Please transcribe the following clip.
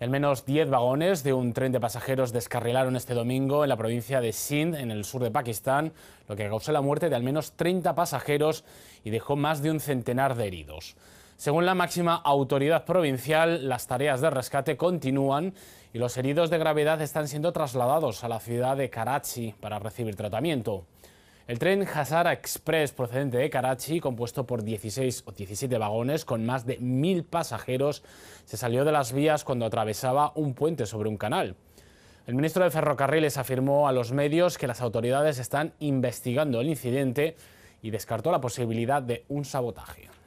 Al menos 10 vagones de un tren de pasajeros descarrilaron este domingo en la provincia de Sindh, en el sur de Pakistán, lo que causó la muerte de al menos 30 pasajeros y dejó más de un centenar de heridos. Según la máxima autoridad provincial, las tareas de rescate continúan y los heridos de gravedad están siendo trasladados a la ciudad de Karachi para recibir tratamiento. El tren Hazara Express procedente de Karachi, compuesto por 16 o 17 vagones con más de mil pasajeros, se salió de las vías cuando atravesaba un puente sobre un canal. El ministro de Ferrocarriles afirmó a los medios que las autoridades están investigando el incidente y descartó la posibilidad de un sabotaje.